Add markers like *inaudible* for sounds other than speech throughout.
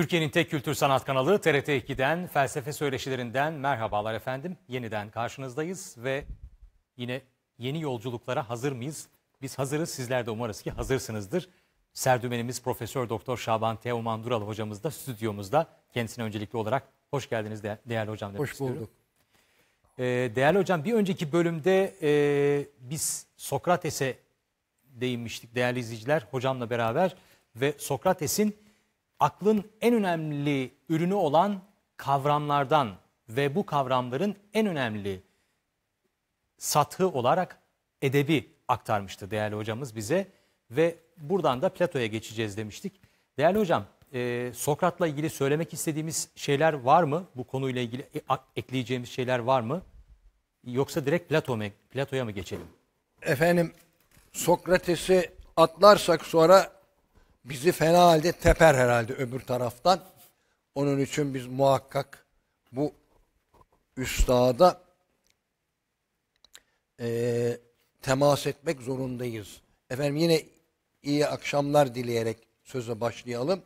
Türkiye'nin tek kültür sanat kanalı TRT 2'den felsefe söyleşilerinden merhabalar efendim. Yeniden karşınızdayız ve yine yeni yolculuklara hazır mıyız? Biz hazırız sizler de umarız ki hazırsınızdır. Serdümenimiz Profesör Doktor Şaban Teoman Dural hocamız da stüdyomuzda. Kendisine öncelikli olarak hoş geldiniz değerli hocam demek Hoş bulduk. Ee, değerli hocam bir önceki bölümde e, biz Sokrates'e değinmiştik değerli izleyiciler hocamla beraber ve Sokrates'in aklın en önemli ürünü olan kavramlardan ve bu kavramların en önemli satı olarak edebi aktarmıştı değerli hocamız bize ve buradan da Plato'ya geçeceğiz demiştik. Değerli hocam, e, Sokrat'la ilgili söylemek istediğimiz şeyler var mı? Bu konuyla ilgili e, ekleyeceğimiz şeyler var mı? Yoksa direkt Plato Plato'ya mı geçelim? Efendim, Sokrates'i atlarsak sonra bizi fena halde teper herhalde öbür taraftan. Onun için biz muhakkak bu üstada e, temas etmek zorundayız. Efendim yine iyi akşamlar dileyerek söze başlayalım.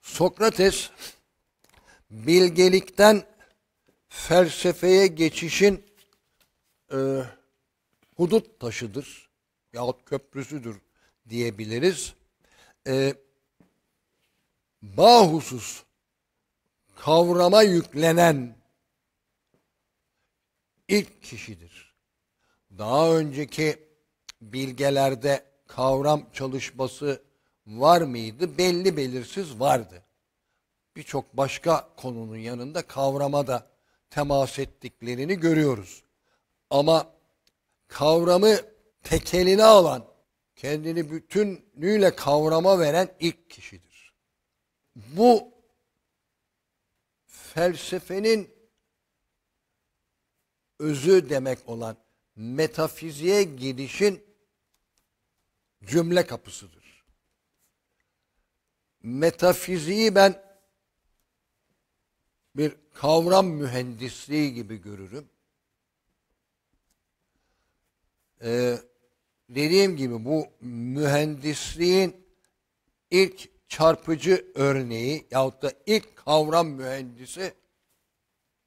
Sokrates bilgelikten felsefeye geçişin e, hudut taşıdır yahut köprüsüdür diyebiliriz. E, bahusus kavrama yüklenen ilk kişidir. Daha önceki bilgelerde kavram çalışması var mıydı? Belli belirsiz vardı. Birçok başka konunun yanında kavrama da temas ettiklerini görüyoruz. Ama kavramı tekeline alan kendini bütünlüğüyle kavrama veren ilk kişidir. Bu felsefenin özü demek olan metafiziğe girişin cümle kapısıdır. Metafiziği ben bir kavram mühendisliği gibi görürüm. Ee, dediğim gibi bu mühendisliğin ilk çarpıcı örneği yahut da ilk kavram mühendisi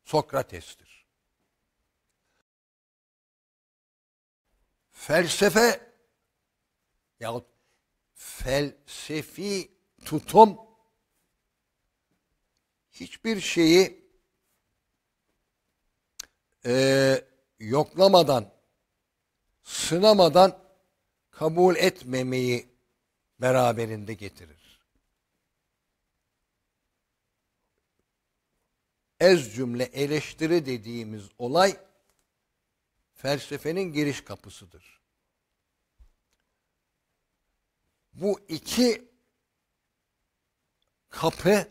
Sokrates'tir. Felsefe yahut felsefi tutum hiçbir şeyi e, yoklamadan, sınamadan kabul etmemeyi beraberinde getirir. Ez cümle eleştiri dediğimiz olay felsefenin giriş kapısıdır. Bu iki kapı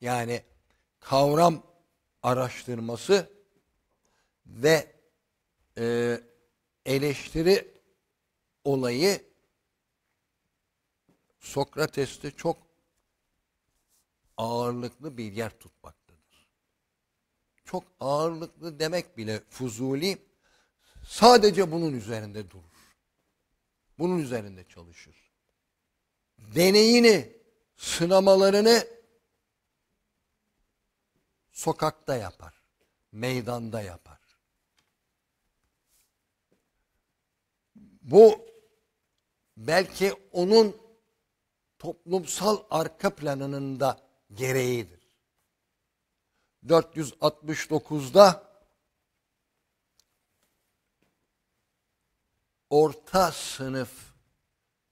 yani kavram araştırması ve e, eleştiri olayı Sokrates'te çok ağırlıklı bir yer tutmaktadır. Çok ağırlıklı demek bile Fuzuli sadece bunun üzerinde durur. Bunun üzerinde çalışır. Deneyini, sınamalarını sokakta yapar, meydanda yapar. Bu belki onun toplumsal arka planının da gereğidir. 469'da orta sınıf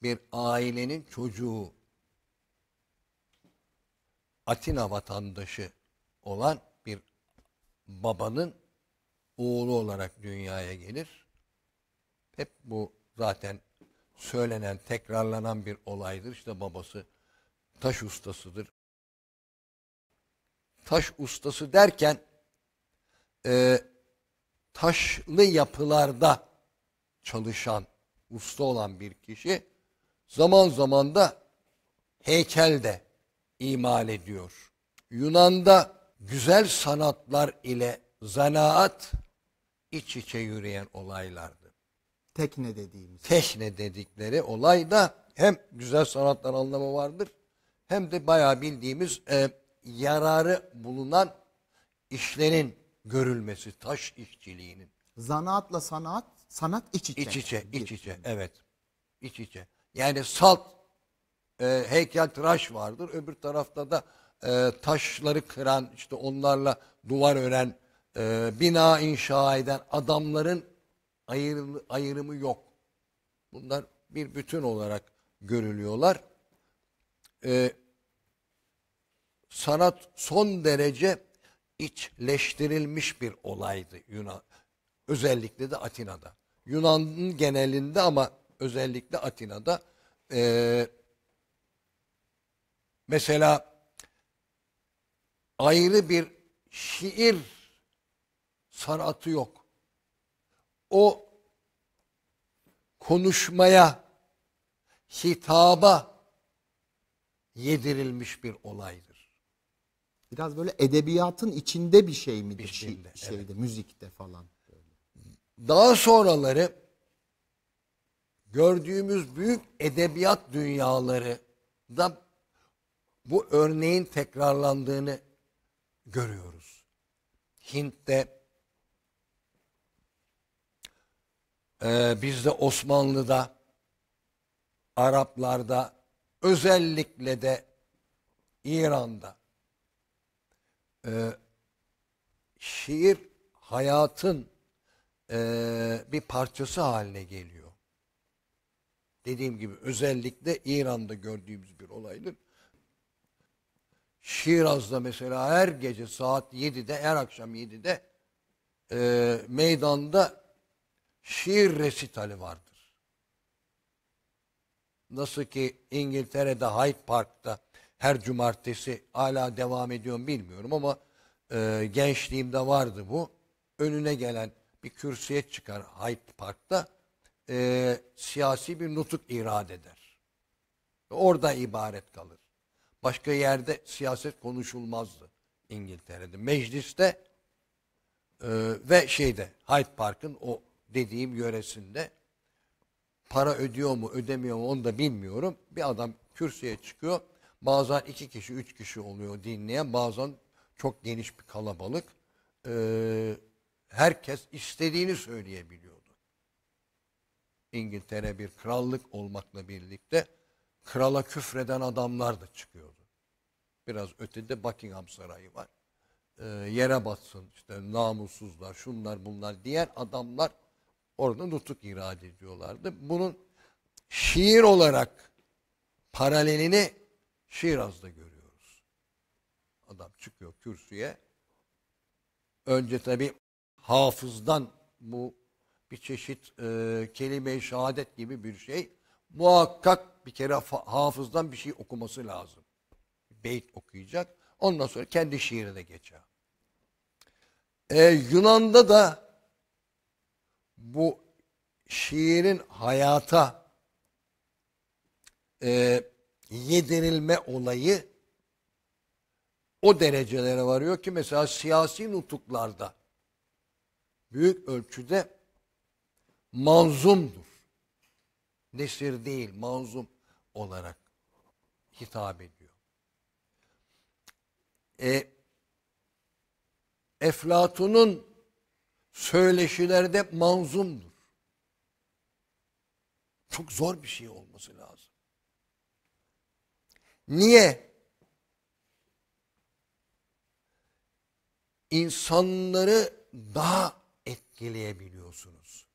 bir ailenin çocuğu Atina vatandaşı olan bir babanın oğlu olarak dünyaya gelir. Hep bu zaten söylenen, tekrarlanan bir olaydır. İşte babası taş ustasıdır. Taş ustası derken e, taşlı yapılarda çalışan, usta olan bir kişi zaman zaman da heykel de imal ediyor. Yunan'da güzel sanatlar ile zanaat iç içe yürüyen olaylar. Tekne dediğimiz. Tekne dedikleri olay da hem güzel sanatlar anlamı vardır hem de bayağı bildiğimiz e, yararı bulunan işlerin görülmesi, taş işçiliğinin. Zanaatla sanat, sanat iç içe. İç içe, iç içe, evet. İç içe. Yani salt e, heykel tıraş vardır. Öbür tarafta da e, taşları kıran, işte onlarla duvar ören, e, bina inşa eden adamların ayrım, ayrımı yok. Bunlar bir bütün olarak görülüyorlar. Ee, sanat son derece içleştirilmiş bir olaydı Yunan. Özellikle de Atina'da. Yunan'ın genelinde ama özellikle Atina'da e, mesela ayrı bir şiir sanatı yok o konuşmaya, hitaba yedirilmiş bir olaydır. Biraz böyle edebiyatın içinde bir şey midir? Şey, bir şeyde, şeyde evet. müzikte falan. Daha sonraları gördüğümüz büyük edebiyat dünyaları da bu örneğin tekrarlandığını görüyoruz. Hint'te Ee, bizde Osmanlı'da, Araplarda, özellikle de İran'da e, şiir hayatın e, bir parçası haline geliyor. Dediğim gibi özellikle İran'da gördüğümüz bir olaydır. Şiraz'da mesela her gece saat 7'de, her akşam 7'de e, meydanda şiir resitali vardır. Nasıl ki İngiltere'de Hyde Park'ta her cumartesi hala devam ediyor bilmiyorum ama e, gençliğimde vardı bu. Önüne gelen bir kürsüye çıkar Hyde Park'ta e, siyasi bir nutuk irad eder. Orada ibaret kalır. Başka yerde siyaset konuşulmazdı İngiltere'de. Mecliste e, ve şeyde Hyde Park'ın o dediğim yöresinde para ödüyor mu ödemiyor mu onu da bilmiyorum. Bir adam kürsüye çıkıyor. Bazen iki kişi, üç kişi oluyor dinleyen. Bazen çok geniş bir kalabalık. Ee, herkes istediğini söyleyebiliyordu. İngiltere bir krallık olmakla birlikte krala küfreden adamlar da çıkıyordu. Biraz ötede Buckingham Sarayı var. Ee, yere batsın işte namussuzlar, şunlar bunlar diğer adamlar orada nutuk irade ediyorlardı. Bunun şiir olarak paralelini Şiraz'da görüyoruz. Adam çıkıyor kürsüye. Önce tabi hafızdan bu bir çeşit e, kelime-i şehadet gibi bir şey. Muhakkak bir kere hafızdan bir şey okuması lazım. Beyt okuyacak. Ondan sonra kendi şiirine geçer. Ee, Yunan'da da bu şiirin hayata e, yedirilme olayı o derecelere varıyor ki mesela siyasi nutuklarda büyük ölçüde manzumdur. Nesir değil, manzum olarak hitap ediyor. E, Eflatun'un söyleşilerde manzumdur. Çok zor bir şey olması lazım. Niye? İnsanları daha etkileyebiliyorsunuz.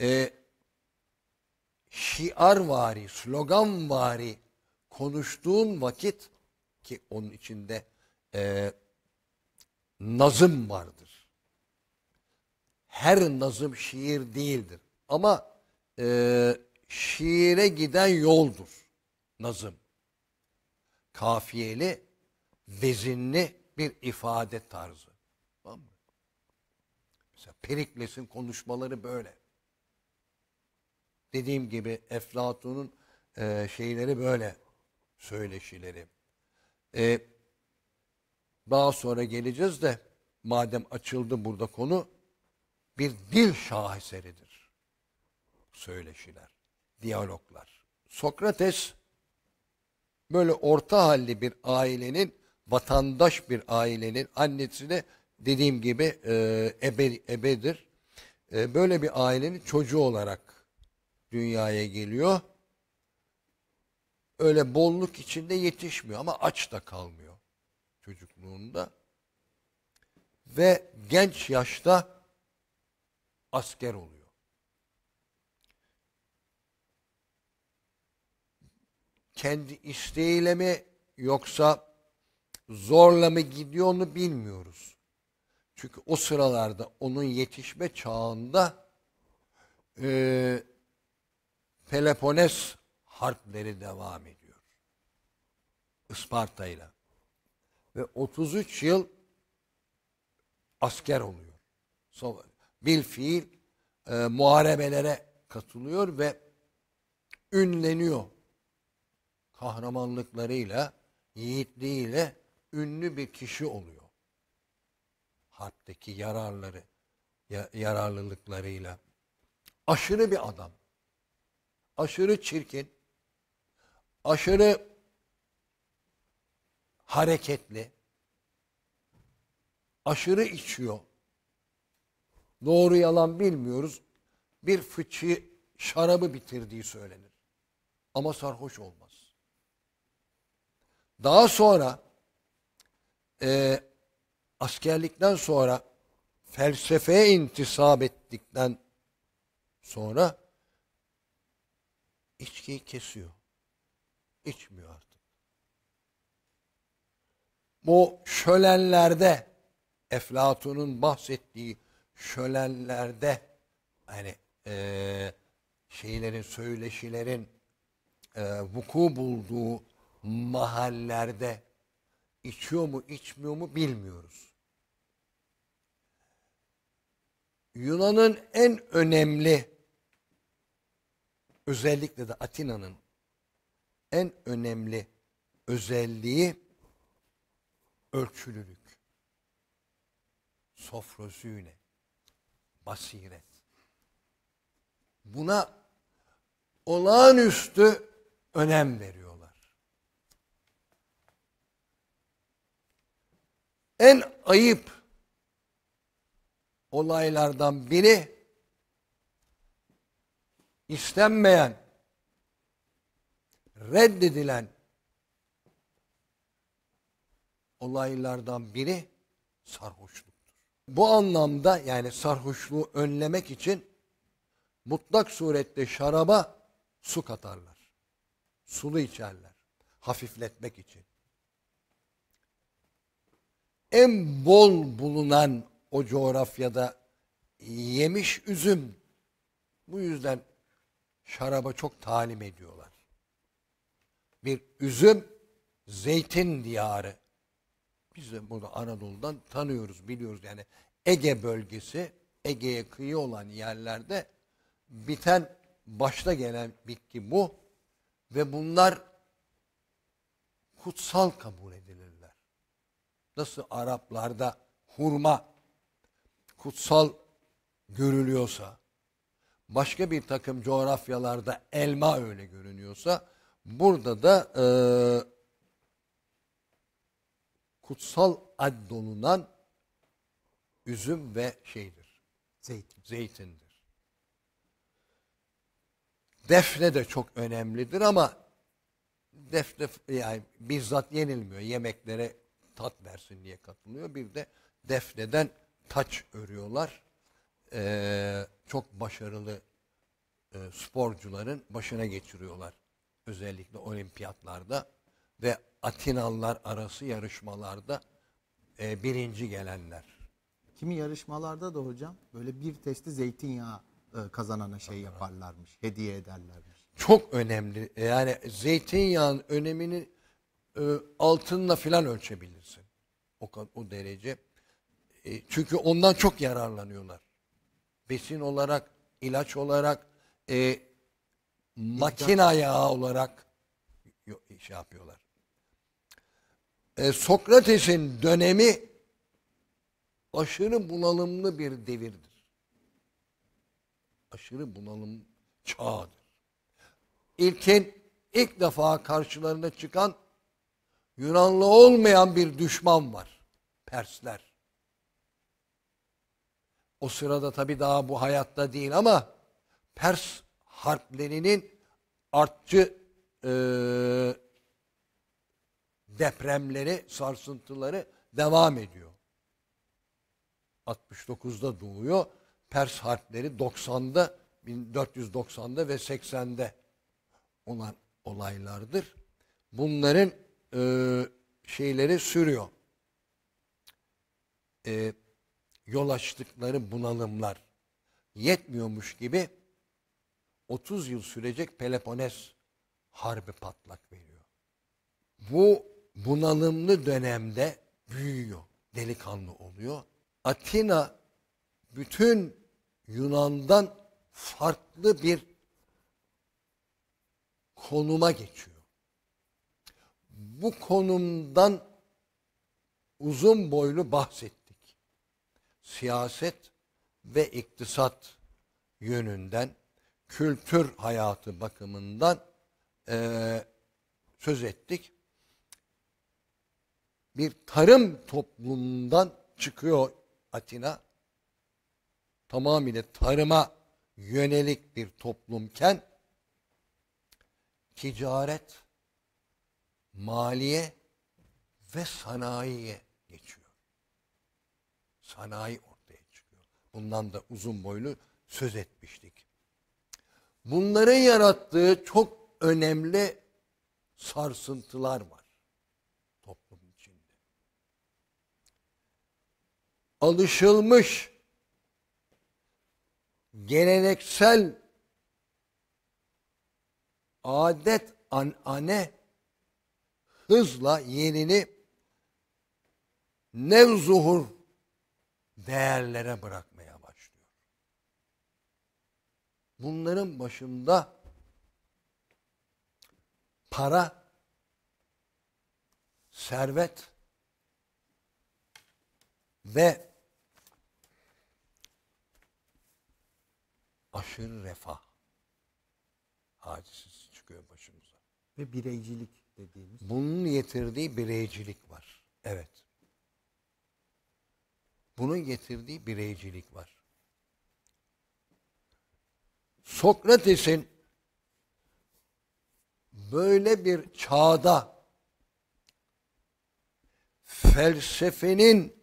Ee, şiar vari, slogan vari konuştuğun vakit ki onun içinde e, nazım vardır her nazım şiir değildir. Ama e, şiire giden yoldur nazım. Kafiyeli, vezinli bir ifade tarzı. Tamam mı? Mesela Perikles'in konuşmaları böyle. Dediğim gibi Eflatun'un e, şeyleri böyle söyleşileri. E, daha sonra geleceğiz de madem açıldı burada konu bir dil şaheseridir. Söyleşiler, diyaloglar. Sokrates böyle orta halli bir ailenin, vatandaş bir ailenin annesi de dediğim gibi e, ebe, ebedir. E, böyle bir ailenin çocuğu olarak dünyaya geliyor. Öyle bolluk içinde yetişmiyor ama aç da kalmıyor çocukluğunda. Ve genç yaşta asker oluyor. Kendi isteğiyle mi yoksa zorla mı gidiyor onu bilmiyoruz. Çünkü o sıralarda onun yetişme çağında e, Pelopones harpleri devam ediyor. Isparta'yla. Ve 33 yıl asker oluyor. So bil fiil e, muharebelere katılıyor ve ünleniyor. Kahramanlıklarıyla, yiğitliğiyle ünlü bir kişi oluyor. Harpteki yararları, ya, yararlılıklarıyla. Aşırı bir adam. Aşırı çirkin. Aşırı hareketli. Aşırı içiyor doğru yalan bilmiyoruz. Bir fıçı şarabı bitirdiği söylenir. Ama sarhoş olmaz. Daha sonra e, askerlikten sonra felsefeye intisap ettikten sonra içkiyi kesiyor. İçmiyor artık. Bu şölenlerde Eflatun'un bahsettiği şölenlerde hani e, şeylerin, söyleşilerin e, vuku bulduğu mahallerde içiyor mu içmiyor mu bilmiyoruz. Yunan'ın en önemli özellikle de Atina'nın en önemli özelliği ölçülülük. Sofrozüne basiret. Buna olağanüstü önem veriyorlar. En ayıp olaylardan biri istenmeyen, reddedilen olaylardan biri sarhoşluk. Bu anlamda yani sarhoşluğu önlemek için mutlak surette şaraba su katarlar. Sulu içerler. Hafifletmek için. En bol bulunan o coğrafyada yemiş üzüm. Bu yüzden şaraba çok talim ediyorlar. Bir üzüm zeytin diyarı biz de burada Anadolu'dan tanıyoruz, biliyoruz. Yani Ege bölgesi, Ege'ye kıyı olan yerlerde biten, başta gelen bitki bu. Ve bunlar kutsal kabul edilirler. Nasıl Araplarda hurma kutsal görülüyorsa, başka bir takım coğrafyalarda elma öyle görünüyorsa, burada da e, kutsal ad üzüm ve şeydir. Zeytin. Zeytindir. Defne de çok önemlidir ama defne yani bizzat yenilmiyor. Yemeklere tat versin diye katılıyor. Bir de defneden taç örüyorlar. Ee, çok başarılı e, sporcuların başına geçiriyorlar. Özellikle olimpiyatlarda ve Atinalılar arası yarışmalarda e, birinci gelenler. Kimi yarışmalarda da hocam böyle bir testi zeytinyağı e, kazanana şey yaparlarmış, hediye ederlermiş. Çok önemli. E, yani zeytinyağın önemini e, altınla filan ölçebilirsin. O, o derece. E, çünkü ondan çok yararlanıyorlar. Besin olarak, ilaç olarak, e, makine yağı olarak şey yapıyorlar e, Sokrates'in dönemi aşırı bunalımlı bir devirdir. Aşırı bunalım çağıdır. İlkin ilk defa karşılarına çıkan Yunanlı olmayan bir düşman var. Persler. O sırada tabi daha bu hayatta değil ama Pers harplerinin artçı e, depremleri, sarsıntıları devam ediyor. 69'da doğuyor. Pers harpleri 90'da, 1490'da ve 80'de olan olaylardır. Bunların e, şeyleri sürüyor. E, yol açtıkları bunalımlar yetmiyormuş gibi 30 yıl sürecek Pelopones harbi patlak veriyor. Bu bunalımlı dönemde büyüyor, delikanlı oluyor. Atina bütün Yunan'dan farklı bir konuma geçiyor. Bu konumdan uzun boylu bahsettik. Siyaset ve iktisat yönünden, kültür hayatı bakımından e, söz ettik bir tarım toplumundan çıkıyor Atina. Tamamıyla tarıma yönelik bir toplumken ticaret, maliye ve sanayiye geçiyor. Sanayi ortaya çıkıyor. Bundan da uzun boylu söz etmiştik. Bunların yarattığı çok önemli sarsıntılar var. alışılmış geleneksel adet anane hızla yerini nevzuhur değerlere bırakmaya başlıyor. Bunların başında para, servet ve aşırı refah hadisesi çıkıyor başımıza. Ve bireycilik dediğimiz. Bunun getirdiği bireycilik var. Evet. Bunun getirdiği bireycilik var. Sokrates'in böyle bir çağda felsefenin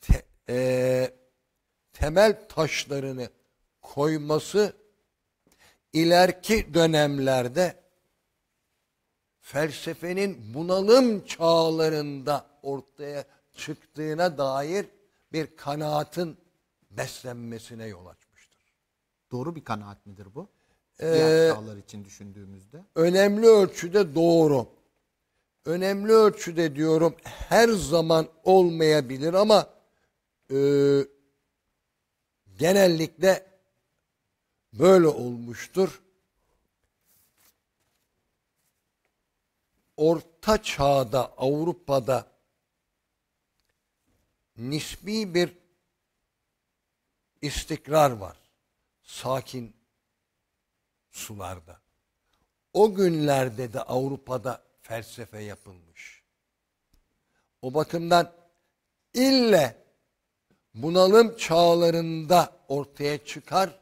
te, e, temel taşlarını koyması ileriki dönemlerde felsefenin bunalım çağlarında ortaya çıktığına dair bir kanaatin beslenmesine yol açmıştır. Doğru bir kanaat midir bu? Ee, Diğer çağlar için düşündüğümüzde. Önemli ölçüde doğru. Önemli ölçüde diyorum her zaman olmayabilir ama e, genellikle böyle olmuştur. Orta Çağ'da Avrupa'da nisbi bir istikrar var. Sakin sularda. O günlerde de Avrupa'da felsefe yapılmış. O bakımdan ille bunalım çağlarında ortaya çıkar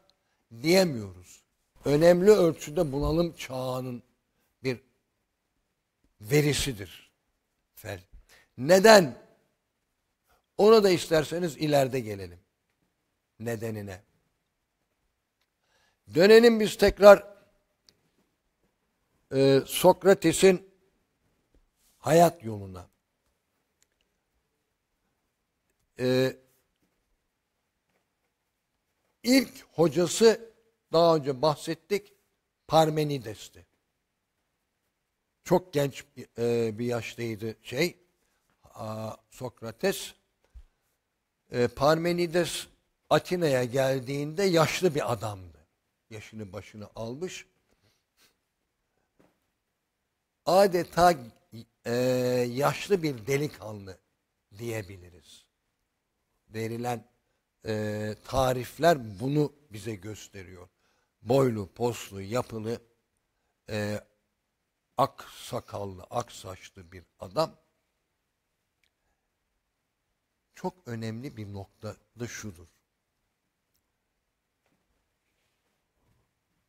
diyemiyoruz. Önemli ölçüde bunalım çağının bir verisidir Neden? Ona da isterseniz ileride gelelim. Nedenine. Dönelim biz tekrar e, Sokrates'in hayat yoluna. E, ilk hocası daha önce bahsettik Parmenides'ti. Çok genç bir, e, bir yaştaydı şey a, Sokrates. E, Parmenides Atina'ya geldiğinde yaşlı bir adamdı. Yaşını başını almış. Adeta e, yaşlı bir delikanlı diyebiliriz. Verilen e, tarifler bunu bize gösteriyor. Boylu, poslu, yapılı, e, ak sakallı, ak saçlı bir adam çok önemli bir nokta da şudur.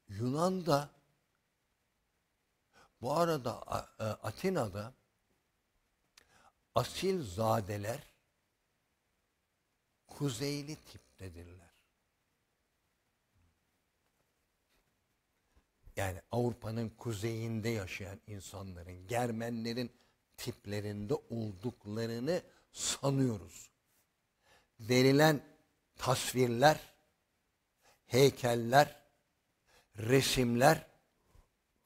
Yunan'da bu arada e, Atina'da asil zadeler kuzeyli tip dedirler. Yani Avrupa'nın kuzeyinde yaşayan insanların, Germenlerin tiplerinde olduklarını sanıyoruz. Verilen tasvirler, heykeller, resimler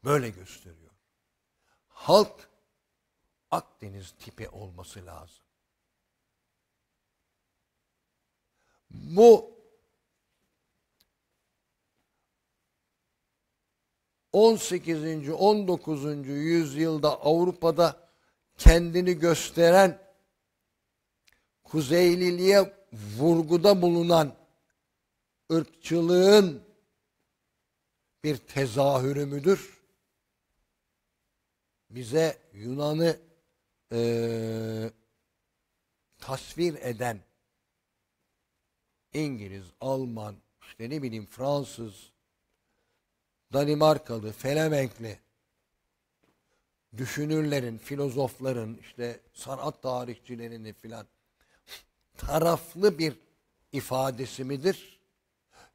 böyle gösteriyor. Halk Akdeniz tipi olması lazım. Bu on sekizinci on dokuzuncu yüzyılda Avrupa'da kendini gösteren Kuzeyliliğe vurguda bulunan ırkçılığın bir tezahürü müdür? Bize Yunan'ı e, tasvir eden İngiliz, Alman, işte ne bileyim Fransız, Danimarkalı, Felemenkli düşünürlerin, filozofların, işte sanat tarihçilerinin filan taraflı bir ifadesi midir?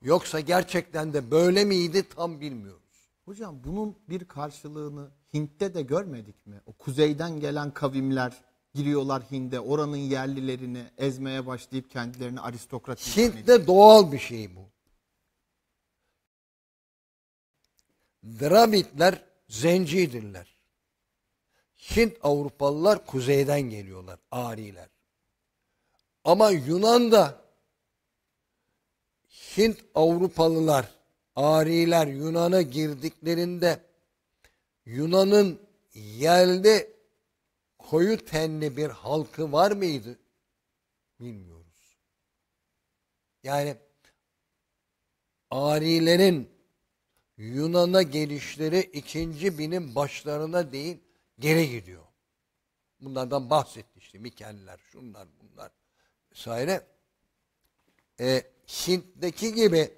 Yoksa gerçekten de böyle miydi tam bilmiyoruz. Hocam bunun bir karşılığını Hint'te de görmedik mi? O kuzeyden gelen kavimler giriyorlar Hind'e. Oranın yerlilerini ezmeye başlayıp kendilerini aristokrat Hindde doğal bir şey bu. Dramitler zencidirler. Hint Avrupalılar kuzeyden geliyorlar. Ariler. Ama Yunan'da Hint Avrupalılar, Ariler Yunan'a girdiklerinde Yunan'ın yerli koyu tenli bir halkı var mıydı? Bilmiyoruz. Yani Arilerin Yunan'a gelişleri ikinci binin başlarına değil geri gidiyor. Bunlardan bahsetti işte Mikeller, şunlar bunlar vesaire. E, Hint'teki gibi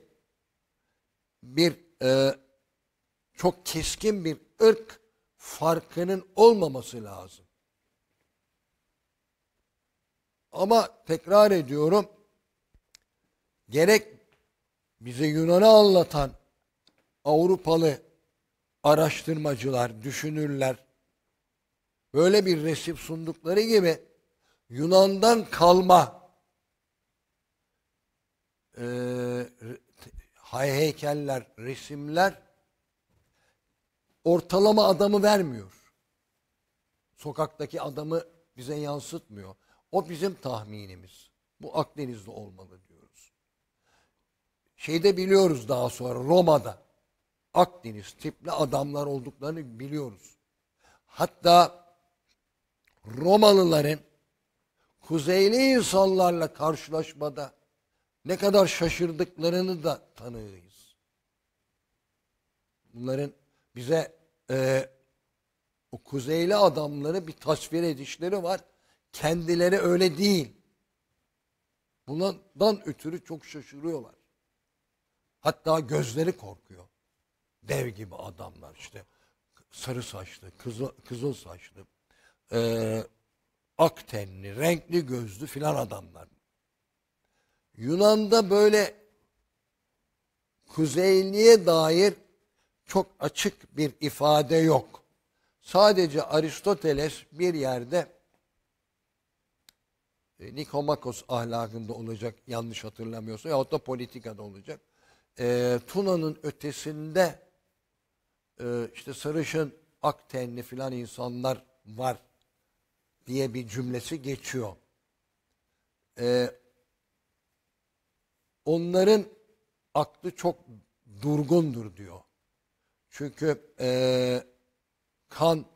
bir e, çok keskin bir ırk farkının olmaması lazım. Ama tekrar ediyorum gerek bize Yunan'ı anlatan Avrupalı araştırmacılar, düşünürler böyle bir resim sundukları gibi Yunan'dan kalma e, heykeller, resimler ortalama adamı vermiyor. Sokaktaki adamı bize yansıtmıyor. O bizim tahminimiz. Bu Akdeniz'de olmalı diyoruz. Şeyde biliyoruz daha sonra Roma'da Akdeniz tipli adamlar olduklarını biliyoruz. Hatta Romalıların kuzeyli insanlarla karşılaşmada ne kadar şaşırdıklarını da tanığıyız. Bunların bize e, o kuzeyli adamları bir tasvir edişleri var Kendileri öyle değil. Bundan ötürü çok şaşırıyorlar. Hatta gözleri korkuyor. Dev gibi adamlar işte. Sarı saçlı, kızıl, kızıl saçlı, e, ak tenli, renkli gözlü filan adamlar. Yunan'da böyle kuzeyliğe dair çok açık bir ifade yok. Sadece Aristoteles bir yerde e, Nikomakos ahlakında olacak yanlış hatırlamıyorsa yahut da politikada olacak. E, Tuna'nın ötesinde e, işte sarışın ak tenli filan insanlar var diye bir cümlesi geçiyor. E, onların aklı çok durgundur diyor. Çünkü e, kan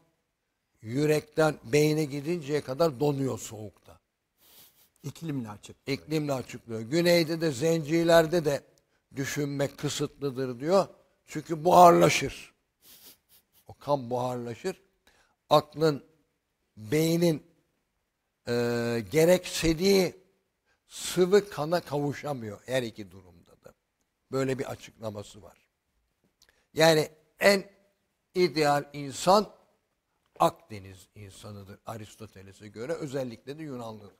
yürekten beyne gidinceye kadar donuyor soğuk İklimle açıklıyor. İklimle açıklıyor. Güneyde de zencilerde de düşünmek kısıtlıdır diyor. Çünkü buharlaşır. O kan buharlaşır. Aklın, beynin e, gereksediği sıvı kana kavuşamıyor her iki durumda da. Böyle bir açıklaması var. Yani en ideal insan Akdeniz insanıdır Aristoteles'e göre özellikle de Yunanlıdır.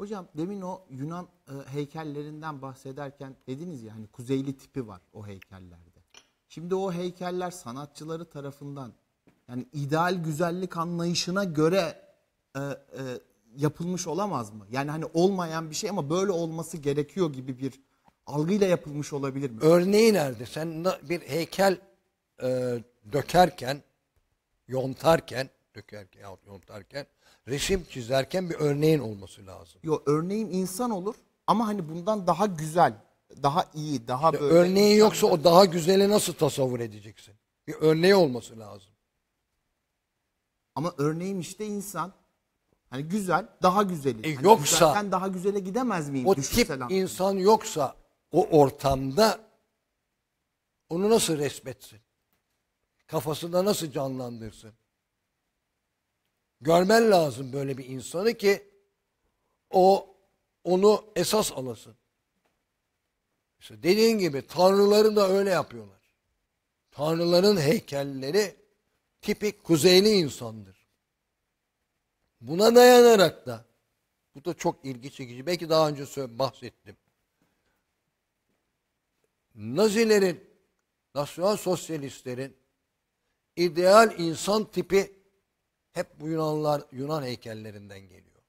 Hocam demin o Yunan e, heykellerinden bahsederken dediniz ya hani kuzeyli tipi var o heykellerde. Şimdi o heykeller sanatçıları tarafından yani ideal güzellik anlayışına göre e, e, yapılmış olamaz mı? Yani hani olmayan bir şey ama böyle olması gerekiyor gibi bir algıyla yapılmış olabilir mi? Örneği nerede? Sen bir heykel e, dökerken, yontarken, dökerken yontarken resim çizerken bir örneğin olması lazım. Yo örneğim insan olur ama hani bundan daha güzel, daha iyi, daha işte böyle. Örneği yoksa o daha güzeli nasıl tasavvur edeceksin? Bir örneği olması lazım. Ama örneğim işte insan hani güzel, daha güzeli. E, hani yoksa hani daha güzele gidemez miyim? O tip selam. insan yoksa o ortamda onu nasıl resmetsin? Kafasında nasıl canlandırsın? Görmen lazım böyle bir insanı ki o onu esas alasın. İşte dediğin gibi tanrıların da öyle yapıyorlar. Tanrıların heykelleri tipik kuzeyli insandır. Buna dayanarak da bu da çok ilgi çekici. Belki daha önce bahsettim. Nazilerin, nasyonal sosyalistlerin ideal insan tipi hep bu Yunanlar Yunan heykellerinden geliyor.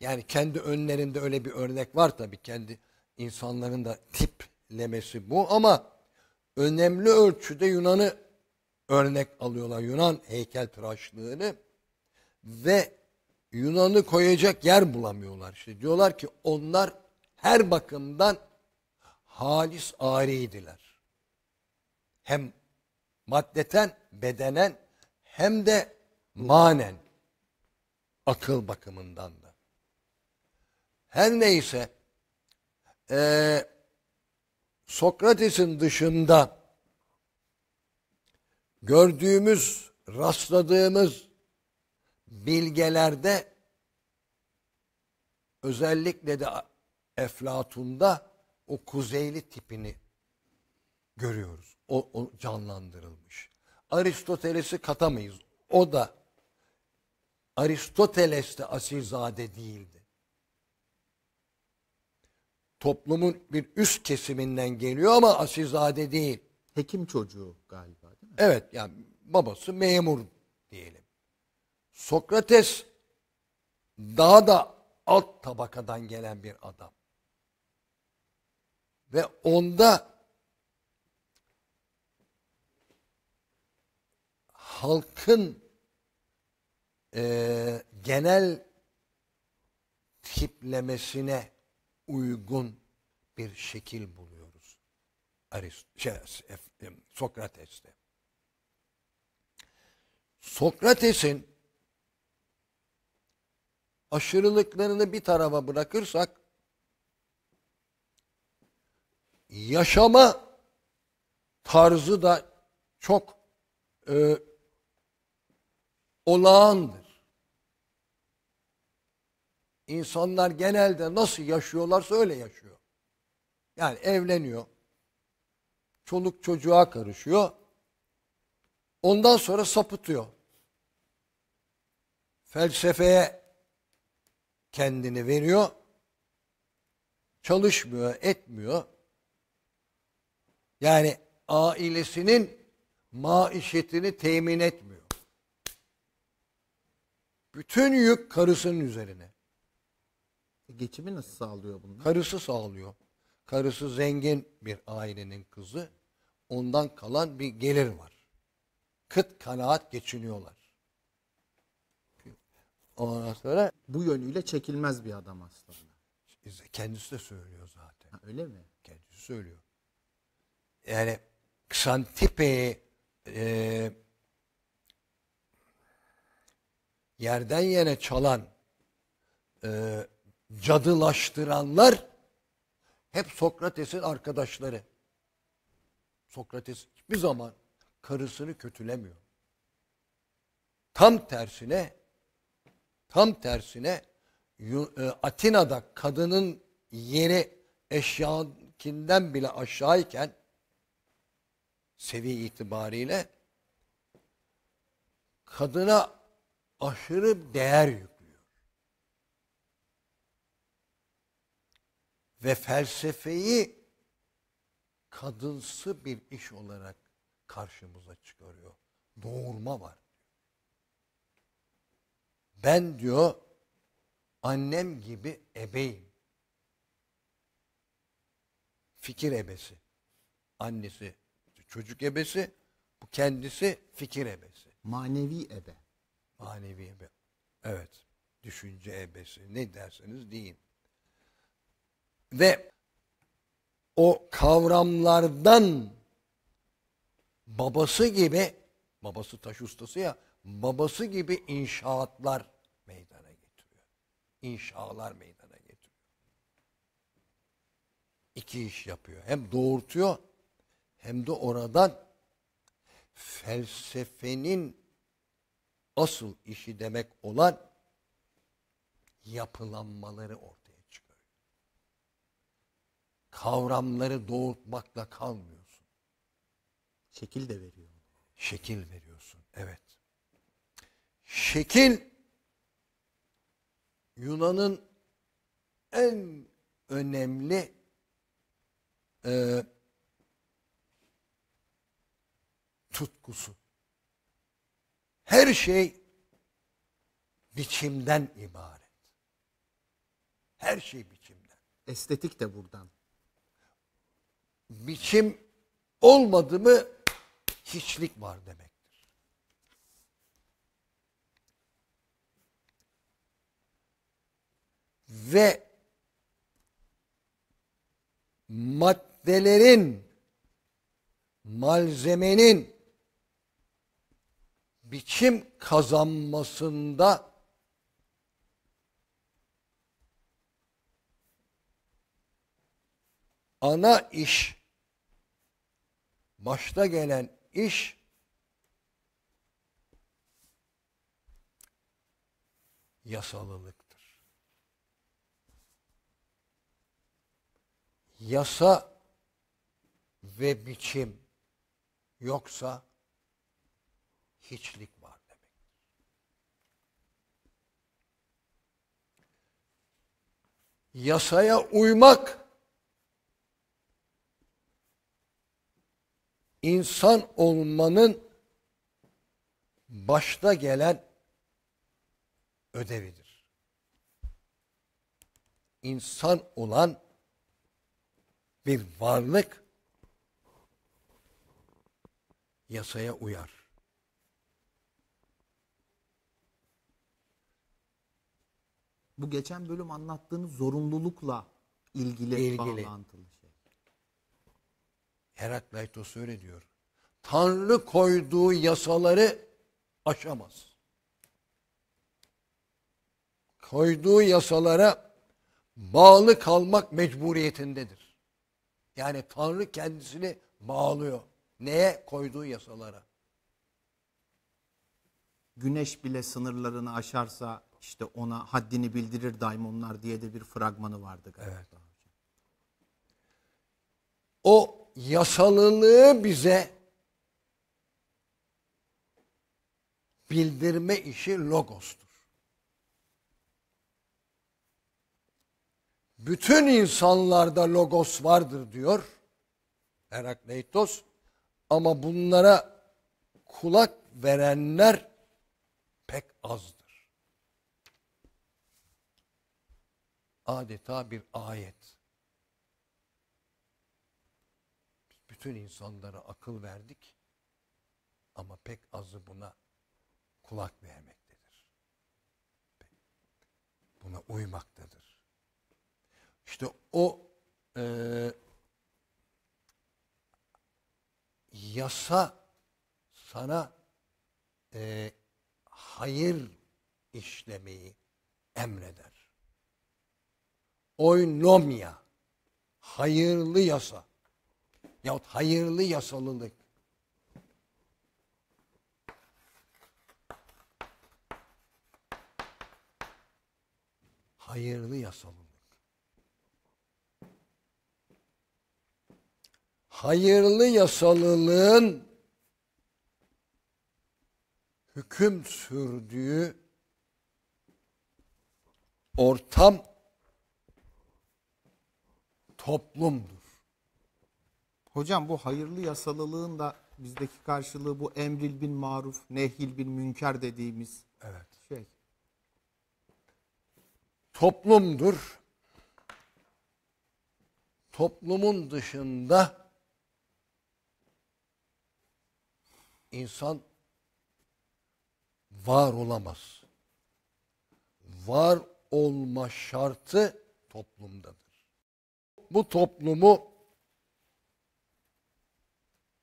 Yani kendi önlerinde öyle bir örnek var tabii kendi insanların da tiplemesi bu ama önemli ölçüde Yunan'ı örnek alıyorlar. Yunan heykel tıraşlığını ve Yunan'ı koyacak yer bulamıyorlar. İşte diyorlar ki onlar her bakımdan halis ariydiler. Hem maddeten bedenen hem de manen akıl bakımından da. Her neyse e, Sokrates'in dışında gördüğümüz, rastladığımız bilgelerde özellikle de Eflatun'da o kuzeyli tipini görüyoruz. O, o canlandırılmış. Aristoteles'i katamayız. O da Aristoteles de asilzade değildi. Toplumun bir üst kesiminden geliyor ama asilzade değil. Hekim çocuğu galiba değil mi? Evet yani babası memur diyelim. Sokrates daha da alt tabakadan gelen bir adam. Ve onda halkın e, genel tiplemesine uygun bir şekil buluyoruz. Arist şey, e, Sokrates'te. Sokrates'in aşırılıklarını bir tarafa bırakırsak yaşama tarzı da çok e, olağandır. İnsanlar genelde nasıl yaşıyorlarsa öyle yaşıyor. Yani evleniyor. Çoluk çocuğa karışıyor. Ondan sonra sapıtıyor. Felsefeye kendini veriyor. Çalışmıyor, etmiyor. Yani ailesinin maişetini temin etmiyor. Bütün yük karısının üzerine. E, geçimi nasıl sağlıyor bunu? Karısı sağlıyor. Karısı zengin bir ailenin kızı. Ondan kalan bir gelir var. Kıt kanaat geçiniyorlar. Ondan sonra bu yönüyle çekilmez bir adam aslında. Kendisi de söylüyor zaten. Ha, öyle mi? Kendisi söylüyor. Yani Xantipe'yi e, yerden yere çalan, e, cadılaştıranlar hep Sokrates'in arkadaşları. Sokrates hiçbir zaman karısını kötülemiyor. Tam tersine tam tersine e, Atina'da kadının yeri eşyakinden bile aşağıyken seviye itibariyle kadına aşırı değer yüklüyor. Ve felsefeyi kadınsı bir iş olarak karşımıza çıkarıyor. Doğurma var. Ben diyor annem gibi ebeyim. Fikir ebesi. Annesi çocuk ebesi, bu kendisi fikir ebesi. Manevi ebe. Manevi ebe. Evet. Düşünce ebesi. Ne derseniz deyin. Ve o kavramlardan babası gibi babası taş ustası ya babası gibi inşaatlar meydana getiriyor. İnşalar meydana getiriyor. İki iş yapıyor. Hem doğurtuyor hem de oradan felsefenin asıl işi demek olan yapılanmaları ortaya çıkar. Kavramları doğurtmakla kalmıyorsun. Şekil de veriyor. Şekil veriyorsun, evet. Şekil Yunan'ın en önemli e, tutkusu. Her şey biçimden ibaret. Her şey biçimden. Estetik de buradan. Biçim olmadı mı hiçlik var demektir. Ve maddelerin, malzemenin biçim kazanmasında ana iş başta gelen iş yasalılıktır. Yasa ve biçim yoksa hiçlik var demektir. Yasaya uymak insan olmanın başta gelen ödevidir. İnsan olan bir varlık yasaya uyar. bu geçen bölüm anlattığınız zorunlulukla ilgili, ilgili. bağlantılı şey. Herakleitos öyle diyor. Tanrı koyduğu yasaları aşamaz. Koyduğu yasalara bağlı kalmak mecburiyetindedir. Yani Tanrı kendisini bağlıyor. Neye? Koyduğu yasalara. Güneş bile sınırlarını aşarsa işte ona haddini bildirir daimonlar diye de bir fragmanı vardı galiba. Evet. O yasalılığı bize bildirme işi logostur. Bütün insanlarda logos vardır diyor Herakleitos ama bunlara kulak verenler pek azdır. adeta bir ayet. Biz Bütün insanlara akıl verdik ama pek azı buna kulak vermektedir. Buna uymaktadır. İşte o e, yasa sana e, hayır işlemeyi emreder oynomya, hayırlı yasa yahut hayırlı yasalılık. Hayırlı yasalılık. Hayırlı yasalılığın hüküm sürdüğü ortam toplumdur. Hocam bu hayırlı yasalılığın da bizdeki karşılığı bu emril bin maruf, nehil bin münker dediğimiz evet. şey. Toplumdur. Toplumun dışında insan var olamaz. Var olma şartı toplumdadır bu toplumu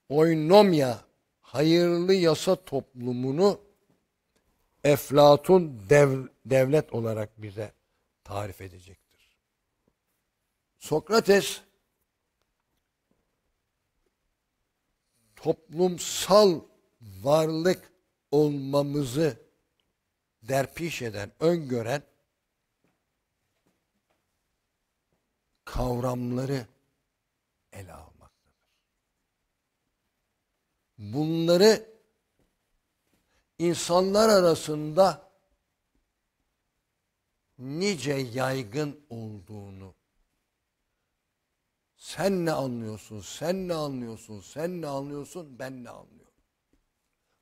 oinomya, hayırlı yasa toplumunu Eflatun dev, devlet olarak bize tarif edecektir. Sokrates toplumsal varlık olmamızı derpiş eden, öngören kavramları ele almaktadır. Bunları insanlar arasında nice yaygın olduğunu sen ne anlıyorsun, sen ne anlıyorsun, sen ne anlıyorsun, ben ne anlıyorum.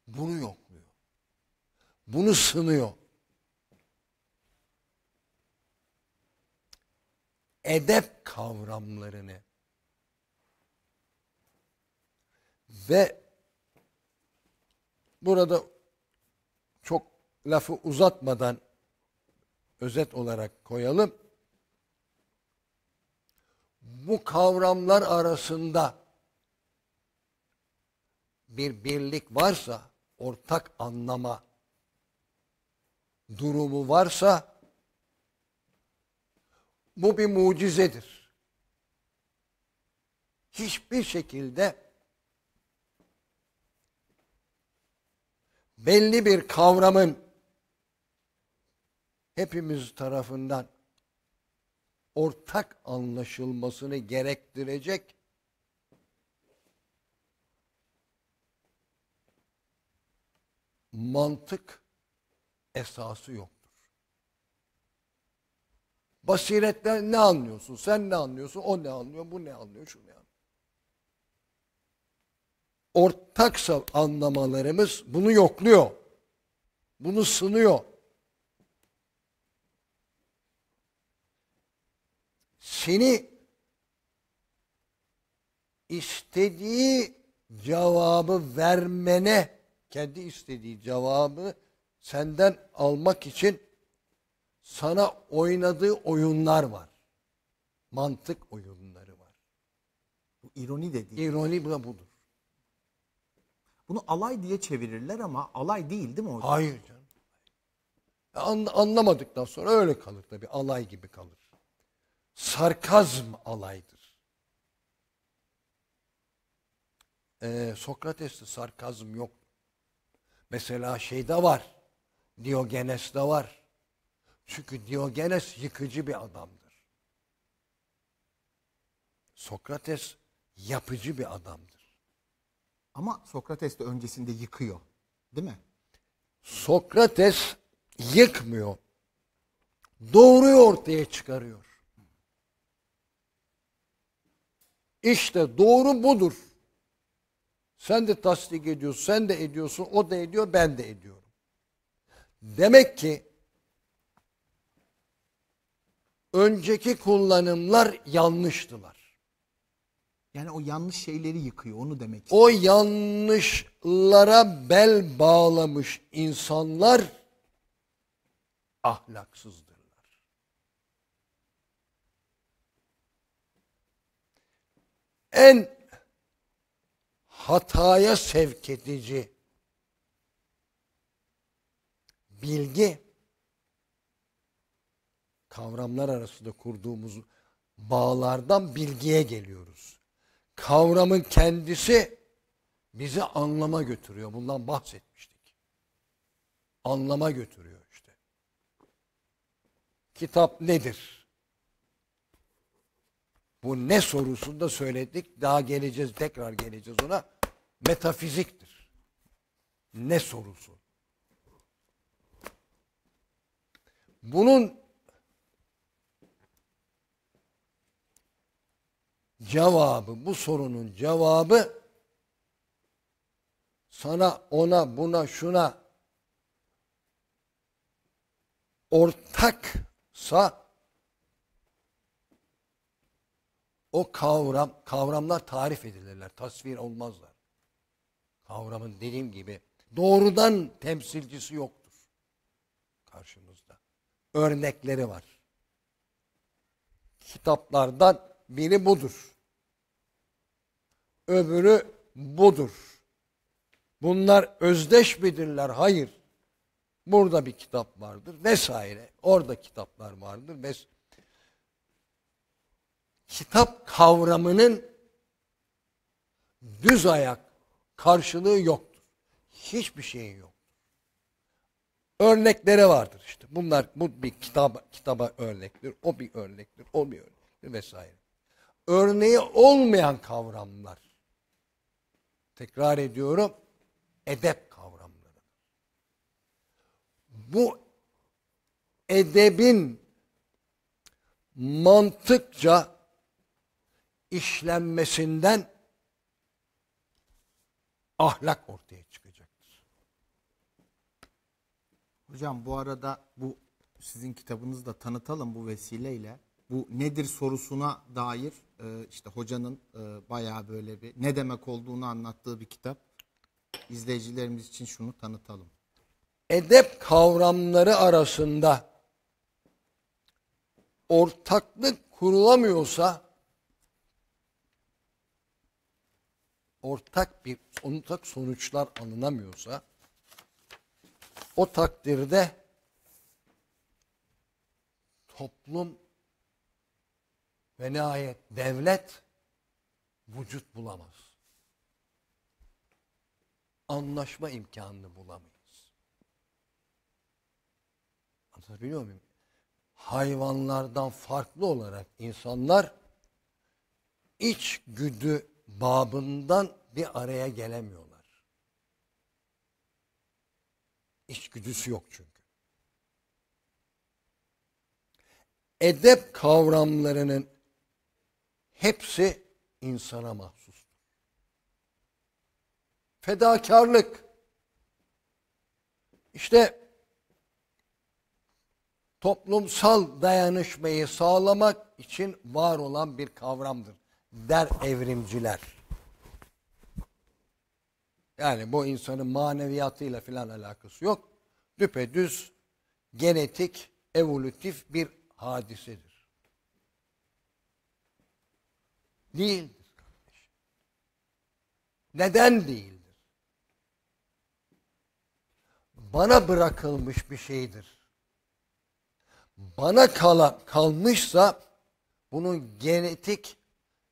Bunu yokluyor. Bunu sınıyor. edep kavramlarını ve burada çok lafı uzatmadan özet olarak koyalım. Bu kavramlar arasında bir birlik varsa, ortak anlama durumu varsa bu bir mucizedir. Hiçbir şekilde belli bir kavramın hepimiz tarafından ortak anlaşılmasını gerektirecek mantık esası yok. Basiretten ne anlıyorsun? Sen ne anlıyorsun? O ne anlıyor? Bu ne anlıyor? Şu ne anlıyor? Ortaksa anlamalarımız bunu yokluyor. Bunu sınıyor. Seni istediği cevabı vermene, kendi istediği cevabı senden almak için sana oynadığı oyunlar var. Mantık oyunları var. Bu ironi dediği. İroni bu da budur. Bunu alay diye çevirirler ama alay değil değil mi hocam? Hayır canım. An anlamadıktan sonra öyle kalır tabii. Alay gibi kalır. Sarkazm alaydır. Ee, Sokrates'te sarkazm yok. Mesela şeyde var. Diyogenes'te var. Çünkü Diogenes yıkıcı bir adamdır. Sokrates yapıcı bir adamdır. Ama Sokrates de öncesinde yıkıyor. Değil mi? Sokrates yıkmıyor. Doğruyu ortaya çıkarıyor. İşte doğru budur. Sen de tasdik ediyorsun, sen de ediyorsun, o da ediyor, ben de ediyorum. Demek ki önceki kullanımlar yanlıştılar. Yani o yanlış şeyleri yıkıyor onu demek istiyor. O yanlışlara bel bağlamış insanlar ahlaksızdırlar. En hataya sevk edici bilgi kavramlar arasında kurduğumuz bağlardan bilgiye geliyoruz. Kavramın kendisi bizi anlama götürüyor. Bundan bahsetmiştik. Anlama götürüyor işte. Kitap nedir? Bu ne sorusunda söyledik. Daha geleceğiz, tekrar geleceğiz ona. Metafiziktir. Ne sorusu? Bunun cevabı, bu sorunun cevabı sana, ona, buna, şuna ortaksa o kavram, kavramlar tarif edilirler, tasvir olmazlar. Kavramın dediğim gibi doğrudan temsilcisi yoktur karşımızda. Örnekleri var. Kitaplardan biri budur öbürü budur. Bunlar özdeş midirler? Hayır. Burada bir kitap vardır vesaire. Orada kitaplar vardır. Ves kitap kavramının düz ayak karşılığı yoktur. Hiçbir şeyin yok. Örnekleri vardır işte. Bunlar bu bir kitaba, kitaba örnektir. O bir örnektir. O bir örnektir vesaire. Örneği olmayan kavramlar tekrar ediyorum edep kavramları. Bu edebin mantıkça işlenmesinden ahlak ortaya çıkacaktır. Hocam bu arada bu sizin kitabınızı da tanıtalım bu vesileyle. Bu nedir sorusuna dair ee, işte hocanın e, bayağı böyle bir ne demek olduğunu anlattığı bir kitap. İzleyicilerimiz için şunu tanıtalım. Edep kavramları arasında ortaklık kurulamıyorsa ortak bir ortak sonuçlar alınamıyorsa o takdirde toplum ve nihayet devlet vücut bulamaz. Anlaşma imkanını bulamayız. Anlatabiliyor muyum? Hayvanlardan farklı olarak insanlar iç güdü babından bir araya gelemiyorlar. İç güdüsü yok çünkü. Edep kavramlarının hepsi insana mahsustur. Fedakarlık. İşte toplumsal dayanışmayı sağlamak için var olan bir kavramdır der evrimciler. Yani bu insanın maneviyatıyla filan alakası yok. Düpedüz genetik, evolutif bir hadisedir. değildir kardeş? Neden değildir? Bana bırakılmış bir şeydir. Bana kala, kalmışsa bunun genetik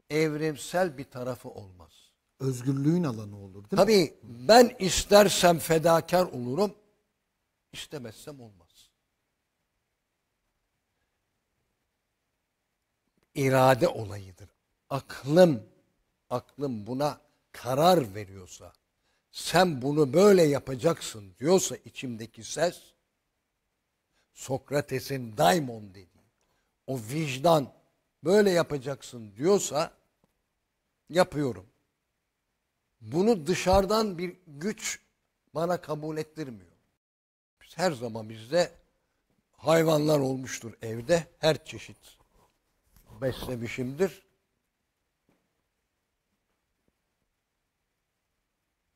evrimsel bir tarafı olmaz. Özgürlüğün alanı olur değil Tabii, mi? Tabii ben istersem fedakar olurum, istemezsem olmaz. İrade olayıdır aklım, aklım buna karar veriyorsa, sen bunu böyle yapacaksın diyorsa içimdeki ses, Sokrates'in daimon dediği, o vicdan böyle yapacaksın diyorsa yapıyorum. Bunu dışarıdan bir güç bana kabul ettirmiyor. Biz her zaman bizde hayvanlar olmuştur evde her çeşit beslemişimdir.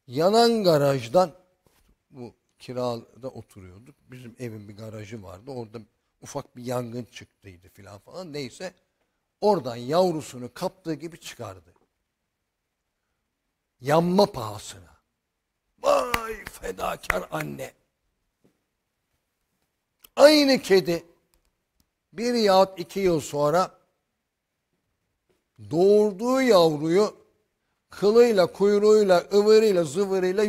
yanan garajdan bu kirada oturuyorduk. Bizim evin bir garajı vardı. Orada ufak bir yangın çıktıydı filan falan. Neyse oradan yavrusunu kaptığı gibi çıkardı. Yanma pahasına. Vay fedakar anne. Aynı kedi bir yahut iki yıl sonra doğurduğu yavruyu kılıyla, kuyruğuyla, ıvırıyla, zıvırıyla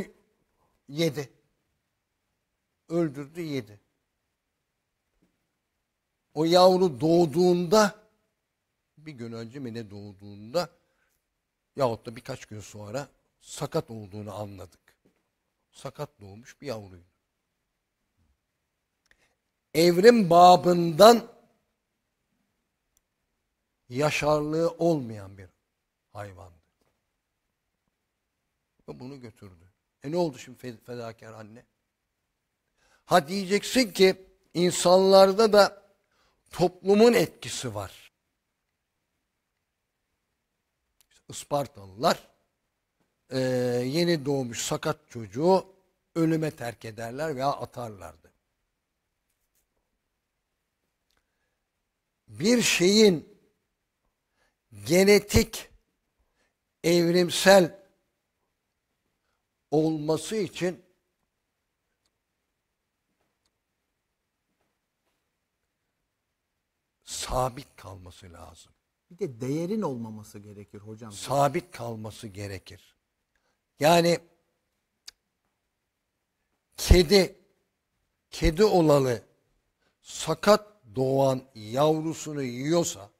yedi. Öldürdü yedi. O yavru doğduğunda bir gün önce mi ne doğduğunda yahut da birkaç gün sonra sakat olduğunu anladık. Sakat doğmuş bir yavruydu. Evrim babından yaşarlığı olmayan bir hayvan ve bunu götürdü. E ne oldu şimdi fedakar anne? Ha diyeceksin ki insanlarda da toplumun etkisi var. İşte Ispartalılar e, yeni doğmuş sakat çocuğu ölüme terk ederler veya atarlardı. Bir şeyin genetik, evrimsel olması için sabit kalması lazım. Bir de değerin olmaması gerekir hocam. Sabit kalması gerekir. Yani kedi kedi olalı sakat doğan yavrusunu yiyorsa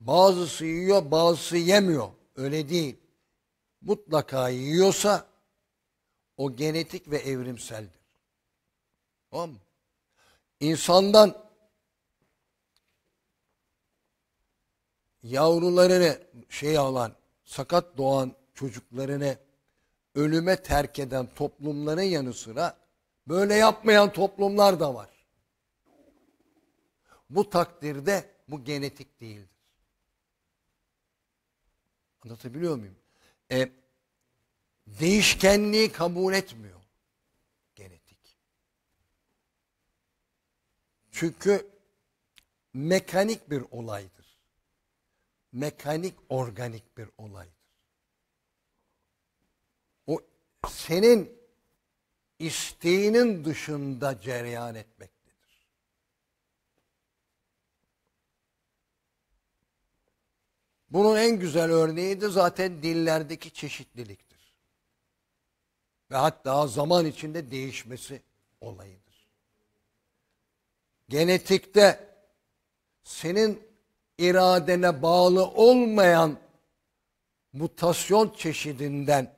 bazısı yiyor bazısı yemiyor. Öyle değil mutlaka yiyorsa o genetik ve evrimseldir. Tamam mı? İnsandan yavrularını şey alan, sakat doğan çocuklarını ölüme terk eden toplumların yanı sıra böyle yapmayan toplumlar da var. Bu takdirde bu genetik değildir. Anlatabiliyor muyum? e, değişkenliği kabul etmiyor genetik. Çünkü mekanik bir olaydır. Mekanik organik bir olaydır. O senin isteğinin dışında cereyan etmek. Bunun en güzel örneği de zaten dillerdeki çeşitliliktir. Ve hatta zaman içinde değişmesi olayıdır. Genetikte senin iradene bağlı olmayan mutasyon çeşidinden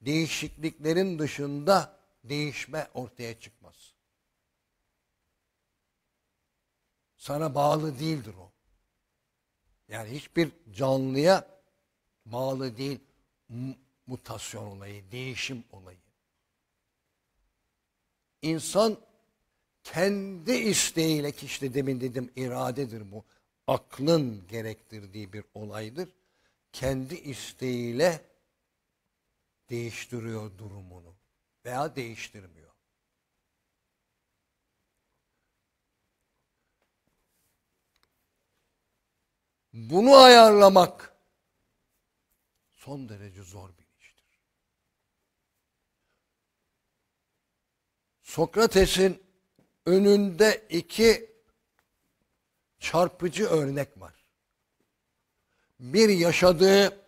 değişikliklerin dışında değişme ortaya çıkmaz. Sana bağlı değildir o. Yani hiçbir canlıya bağlı değil mutasyon olayı, değişim olayı. İnsan kendi isteğiyle ki işte demin dedim iradedir bu. Aklın gerektirdiği bir olaydır. Kendi isteğiyle değiştiriyor durumunu veya değiştirmiyor. Bunu ayarlamak son derece zor bir iştir. Sokrates'in önünde iki çarpıcı örnek var. Bir yaşadığı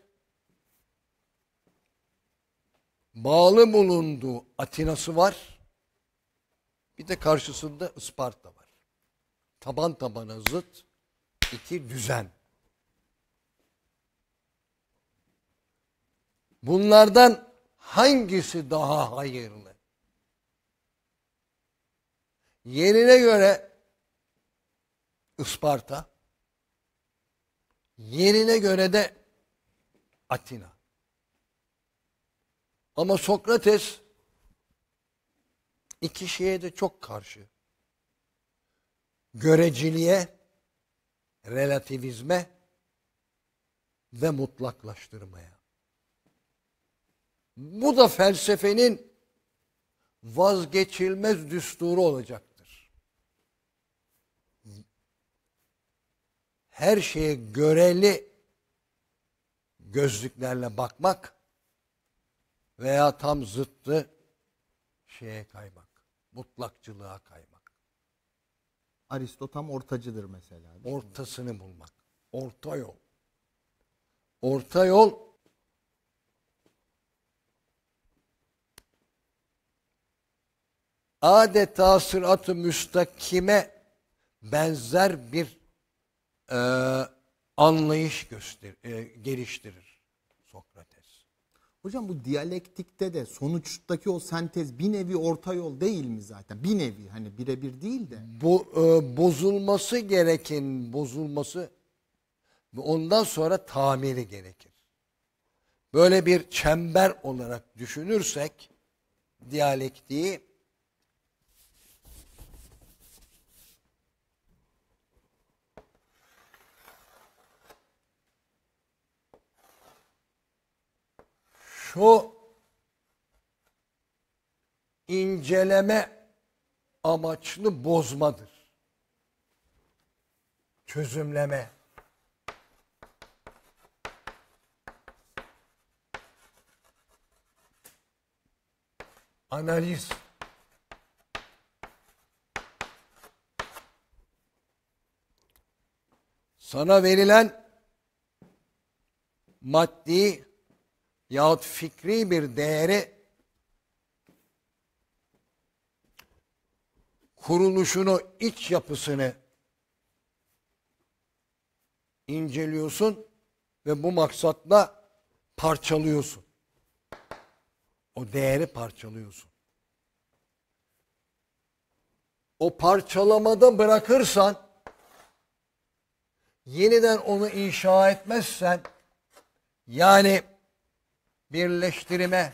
bağlı bulunduğu Atina'sı var. Bir de karşısında Isparta var. Taban tabana zıt iki düzen. Bunlardan hangisi daha hayırlı? Yerine göre Isparta, yerine göre de Atina. Ama Sokrates iki şeye de çok karşı. Göreciliğe, relativizme ve mutlaklaştırmaya. Bu da felsefenin vazgeçilmez düsturu olacaktır. Her şeye göreli gözlüklerle bakmak veya tam zıttı şeye kaymak. Mutlakçılığa kaymak. Aristo tam ortacıdır mesela. Ortasını bulmak. Orta yol. Orta yol adeta sırat-ı müstakime benzer bir e, anlayış göster e, geliştirir Sokrates. Hocam bu diyalektikte de sonuçtaki o sentez bir nevi orta yol değil mi zaten? Bir nevi hani birebir değil de. Bu e, bozulması gereken bozulması ve ondan sonra tamiri gerekir. Böyle bir çember olarak düşünürsek diyalektiği şu inceleme amaçlı bozmadır. Çözümleme. Analiz. Sana verilen maddi yahut fikri bir değeri kuruluşunu, iç yapısını inceliyorsun ve bu maksatla parçalıyorsun. O değeri parçalıyorsun. O parçalamada bırakırsan yeniden onu inşa etmezsen yani birleştirme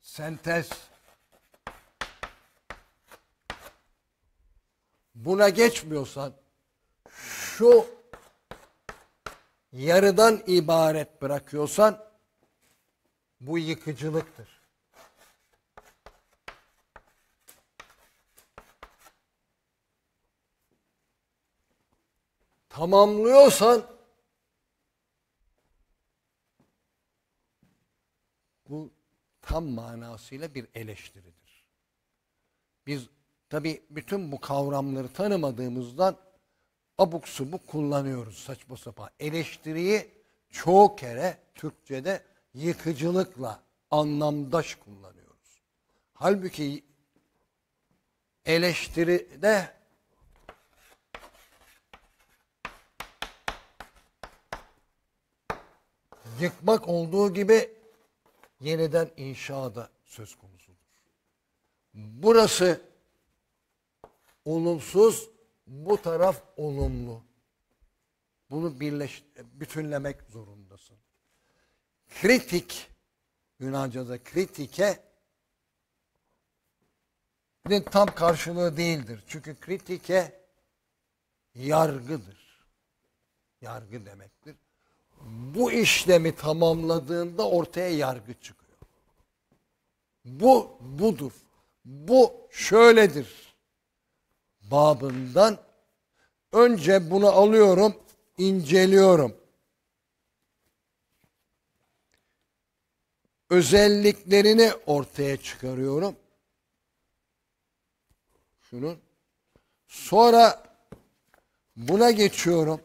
sentez buna geçmiyorsan şu yarıdan ibaret bırakıyorsan bu yıkıcılıktır. tamamlıyorsan bu tam manasıyla bir eleştiridir. Biz tabi bütün bu kavramları tanımadığımızdan abuk subuk kullanıyoruz saçma sapan. Eleştiriyi çoğu kere Türkçe'de yıkıcılıkla anlamdaş kullanıyoruz. Halbuki eleştiride yıkmak olduğu gibi yeniden inşa da söz konusudur. Burası olumsuz, bu taraf olumlu. Bunu birleş, bütünlemek zorundasın. Kritik, Yunanca'da kritike tam karşılığı değildir. Çünkü kritike yargıdır. Yargı demektir bu işlemi tamamladığında ortaya yargı çıkıyor. Bu budur. Bu şöyledir. Babından önce bunu alıyorum, inceliyorum. Özelliklerini ortaya çıkarıyorum. Şunun. Sonra buna geçiyorum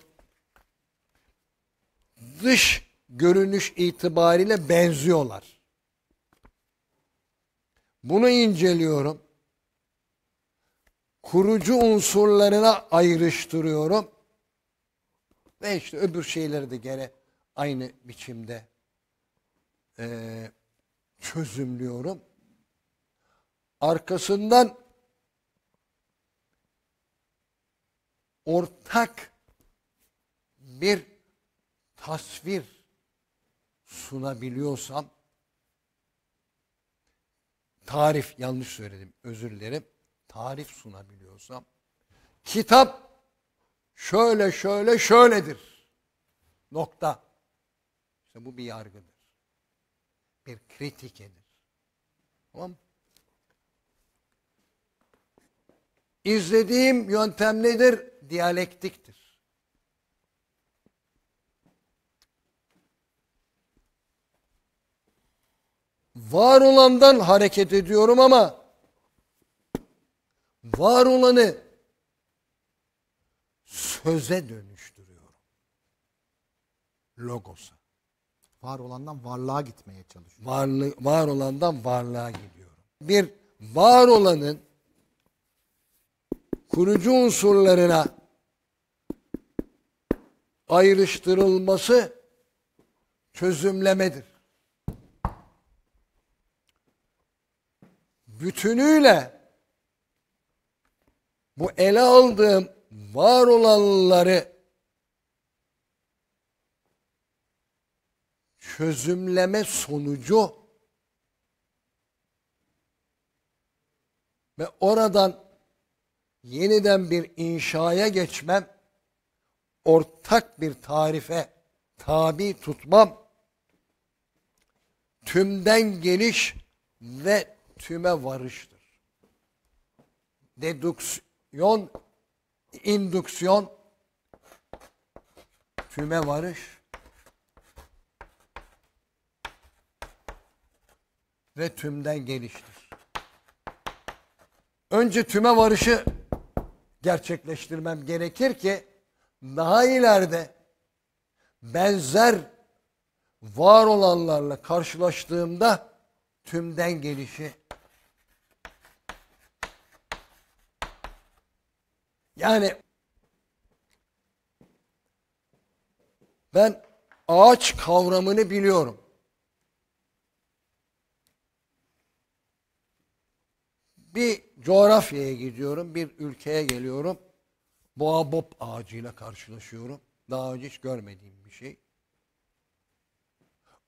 dış görünüş itibariyle benziyorlar. Bunu inceliyorum. Kurucu unsurlarına ayrıştırıyorum. Ve işte öbür şeyleri de gene aynı biçimde e, çözümlüyorum. Arkasından ortak bir tasvir sunabiliyorsam tarif yanlış söyledim özür dilerim. Tarif sunabiliyorsam kitap şöyle şöyle şöyledir. Nokta. İşte bu bir yargıdır. Bir kritikedir. Tamam mı? İzlediğim yöntem nedir? Diyalektiktir. var olandan hareket ediyorum ama var olanı söze dönüştürüyorum. Logosa. Var olandan varlığa gitmeye çalışıyorum. Varlı, var olandan varlığa gidiyorum. Bir var olanın kurucu unsurlarına ayrıştırılması çözümlemedir. bütünüyle bu ele aldığım var olanları çözümleme sonucu ve oradan yeniden bir inşaya geçmem, ortak bir tarife tabi tutmam, tümden geniş ve tüme varıştır. Dedüksiyon, indüksiyon, tüme varış ve tümden geliştir. Önce tüme varışı gerçekleştirmem gerekir ki daha ileride benzer var olanlarla karşılaştığımda tümden gelişi Yani ben ağaç kavramını biliyorum. Bir coğrafyaya gidiyorum, bir ülkeye geliyorum. Boğabop ağacıyla karşılaşıyorum. Daha önce hiç görmediğim bir şey.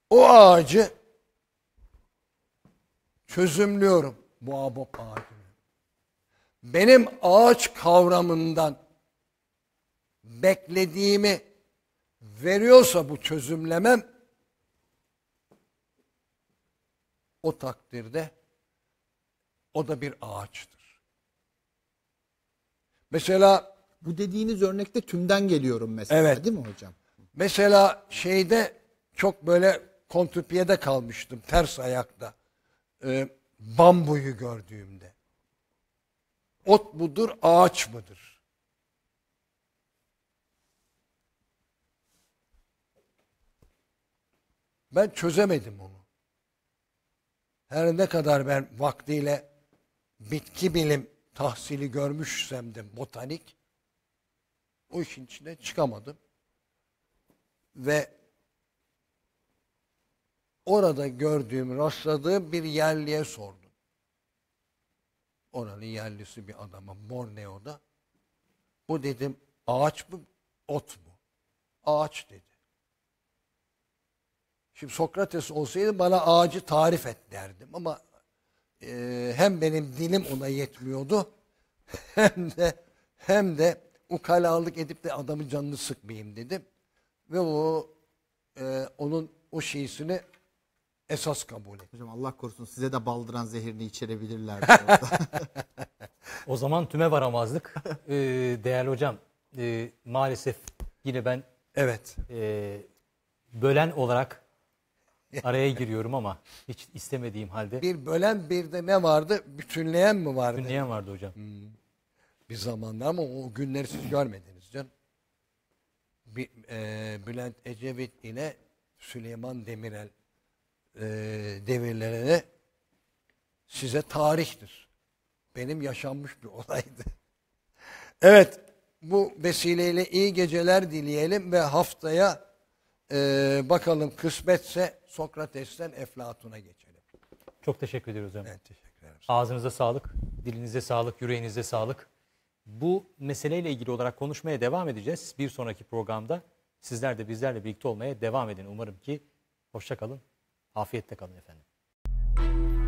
O ağacı çözümlüyorum. Boğabop ağacı benim ağaç kavramından beklediğimi veriyorsa bu çözümlemem o takdirde o da bir ağaçtır. Mesela bu dediğiniz örnekte tümden geliyorum mesela evet. değil mi hocam? Mesela şeyde çok böyle kontüpiyede kalmıştım ters ayakta. Ee, bambuyu gördüğümde. Ot mudur, ağaç mıdır? Ben çözemedim onu. Her ne kadar ben vaktiyle bitki bilim tahsili görmüşsem de botanik, o işin içine çıkamadım. Ve orada gördüğüm, rastladığım bir yerliye sordum. Oranın yerlisi bir adama Borneo'da. Bu dedim ağaç mı ot mu? Ağaç dedi. Şimdi Sokrates olsaydı bana ağacı tarif et derdim ama e, hem benim dilim ona yetmiyordu *laughs* hem de hem de ukalalık edip de adamın canını sıkmayayım dedim. Ve o e, onun o şeysini esas kabul et. Hocam Allah korusun size de baldıran zehirini içirebilirler. *laughs* o zaman tüme varamazdık. Ee, değerli hocam e, maalesef yine ben evet e, bölen olarak *laughs* araya giriyorum ama hiç istemediğim halde. Bir bölen bir de ne vardı? Bütünleyen mi vardı? Bütünleyen vardı hocam. Hmm. Bir zamanlar ama o günleri siz görmediniz canım. Bir, e, Bülent Ecevit ile Süleyman Demirel e, devirlerine size tarihtir. Benim yaşanmış bir olaydı. *laughs* evet, bu vesileyle iyi geceler dileyelim ve haftaya e, bakalım kısmetse Sokrates'ten Eflatun'a geçelim. Çok teşekkür ediyoruz hocam. Evet, teşekkür ederim. Ağzınıza sağlık, dilinize sağlık, yüreğinize sağlık. Bu meseleyle ilgili olarak konuşmaya devam edeceğiz. Bir sonraki programda sizler de bizlerle birlikte olmaya devam edin. Umarım ki hoşçakalın. Afiyetle kalın efendim.